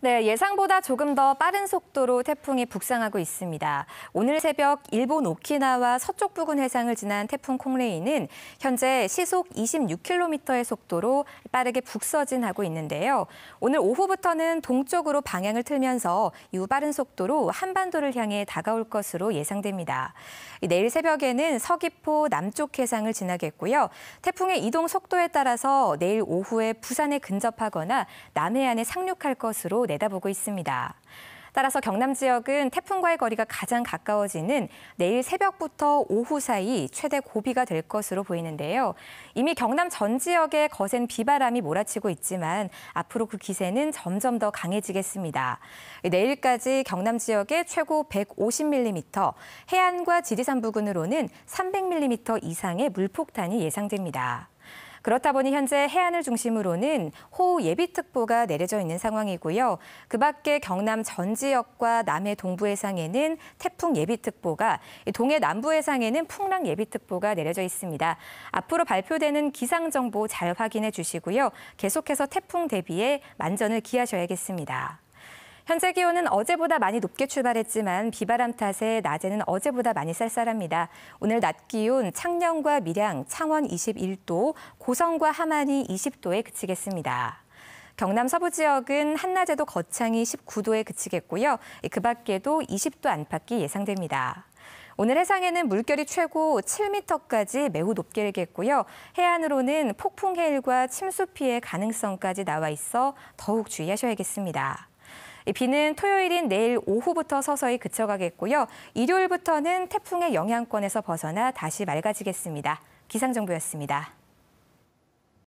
네, 예상보다 조금 더 빠른 속도로 태풍이 북상하고 있습니다. 오늘 새벽 일본 오키나와 서쪽 부근 해상을 지난 태풍 콩레이는 현재 시속 26km의 속도로 빠르게 북서진하고 있는데요. 오늘 오후부터는 동쪽으로 방향을 틀면서 유빠른 속도로 한반도를 향해 다가올 것으로 예상됩니다. 내일 새벽에는 서귀포 남쪽 해상을 지나겠고요. 태풍의 이동 속도에 따라서 내일 오후에 부산에 근접하거나 남해안에 상륙할 것으로 내다보고 있습니다. 따라서 경남 지역은 태풍과의 거리가 가장 가까워지는 내일 새벽부터 오후 사이 최대 고비가 될 것으로 보이는데요. 이미 경남 전 지역에 거센 비바람이 몰아치고 있지만 앞으로 그 기세는 점점 더 강해지겠습니다. 내일까지 경남 지역에 최고 150mm, 해안과 지리산 부근으로는 300mm 이상의 물폭탄이 예상됩니다. 그렇다 보니 현재 해안을 중심으로는 호우 예비특보가 내려져 있는 상황이고요. 그 밖에 경남 전 지역과 남해 동부 해상에는 태풍 예비특보가, 동해 남부 해상에는 풍랑 예비특보가 내려져 있습니다. 앞으로 발표되는 기상정보 잘 확인해 주시고요. 계속해서 태풍 대비에 만전을 기하셔야겠습니다. 현재 기온은 어제보다 많이 높게 출발했지만 비바람 탓에 낮에는 어제보다 많이 쌀쌀합니다. 오늘 낮 기온 창녕과 밀양, 창원 21도, 고성과 함안이 20도에 그치겠습니다. 경남 서부 지역은 한낮에도 거창이 19도에 그치겠고요. 그 밖에도 20도 안팎이 예상됩니다. 오늘 해상에는 물결이 최고 7m까지 매우 높게 일겠고요. 해안으로는 폭풍 해일과 침수 피해 가능성까지 나와 있어 더욱 주의하셔야겠습니다. 비는 토요일인 내일 오후부터 서서히 그쳐가겠고요. 일요일부터는 태풍의 영향권에서 벗어나 다시 맑아지겠습니다. 기상정보였습니다.